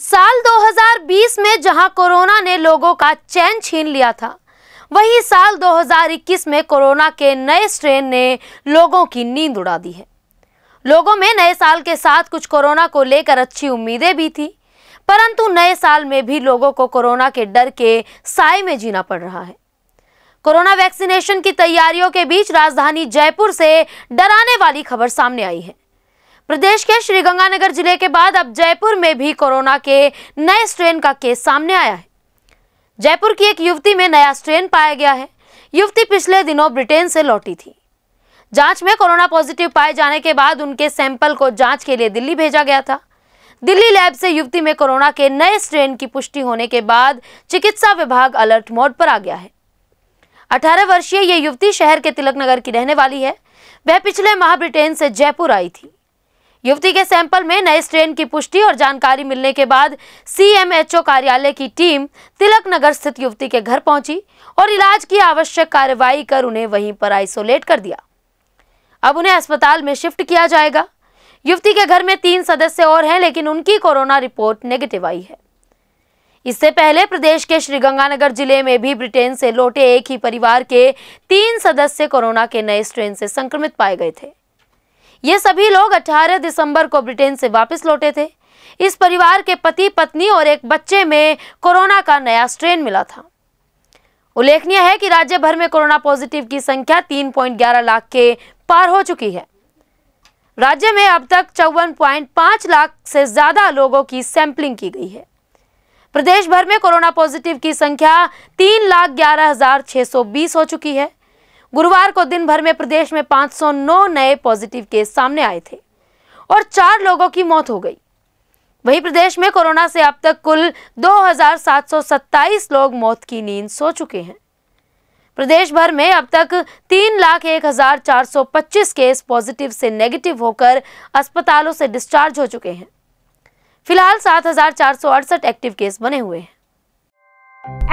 साल 2020 में जहां कोरोना ने लोगों का चैन छीन लिया था वही साल 2021 में कोरोना के नए स्ट्रेन ने लोगों की नींद उड़ा दी है लोगों में नए साल के साथ कुछ कोरोना को लेकर अच्छी उम्मीदें भी थी परंतु नए साल में भी लोगों को कोरोना के डर के साय में जीना पड़ रहा है कोरोना वैक्सीनेशन की तैयारियों के बीच राजधानी जयपुर से डराने वाली खबर सामने आई है प्रदेश के श्रीगंगानगर जिले के बाद अब जयपुर में भी कोरोना के नए स्ट्रेन का केस सामने आया है जयपुर की एक युवती में नया स्ट्रेन पाया गया है युवती पिछले दिनों ब्रिटेन से लौटी थी जांच में कोरोना पॉजिटिव पाए जाने के बाद उनके सैंपल को जांच के लिए दिल्ली भेजा गया था दिल्ली लैब से युवती में कोरोना के नए स्ट्रेन की पुष्टि होने के बाद चिकित्सा विभाग अलर्ट मोड पर आ गया है 18 वर्षीय ये युवती शहर के तिलक नगर की रहने वाली है वह पिछले माह ब्रिटेन से जयपुर आई थी युवती के सैंपल में नए स्ट्रेन की पुष्टि और जानकारी मिलने के बाद सीएमएचओ कार्यालय की टीम तिलक नगर स्थित युवती के घर पहुंची और इलाज की आवश्यक कार्रवाई कर उन्हें वहीं पर आइसोलेट कर दिया अब उन्हें अस्पताल में शिफ्ट किया जाएगा युवती के घर में तीन सदस्य और हैं लेकिन उनकी कोरोना रिपोर्ट नेगेटिव आई है इससे पहले प्रदेश के श्रीगंगानगर जिले में भी ब्रिटेन से लौटे एक ही परिवार के तीन सदस्य कोरोना के नए स्ट्रेन से संक्रमित पाए गए थे ये सभी लोग 18 दिसंबर को ब्रिटेन से वापस लौटे थे इस परिवार के पति पत्नी और एक बच्चे में कोरोना का नया स्ट्रेन मिला था उल्लेखनीय है कि राज्य भर में कोरोना पॉजिटिव की संख्या 3.11 लाख के पार हो चुकी है राज्य में अब तक चौवन लाख से ज्यादा लोगों की सैंपलिंग की गई है प्रदेश भर में कोरोना पॉजिटिव की संख्या तीन लाख ग्यारह हजार छह सौ बीस हो चुकी है गुरुवार को दिन भर में प्रदेश में 509 नए पॉजिटिव केस सामने आए थे और चार लोगों की मौत हो गई वहीं प्रदेश में कोरोना से अब तक कुल 2,727 लोग मौत की नींद सो चुके हैं प्रदेश भर में अब तक तीन लाख एक हजार चार सौ पच्चीस केस पॉजिटिव से नेगेटिव होकर अस्पतालों से डिस्चार्ज हो चुके हैं फिलहाल सात हजार चार सौ अड़सठ एक्टिव केस बने हुए हैं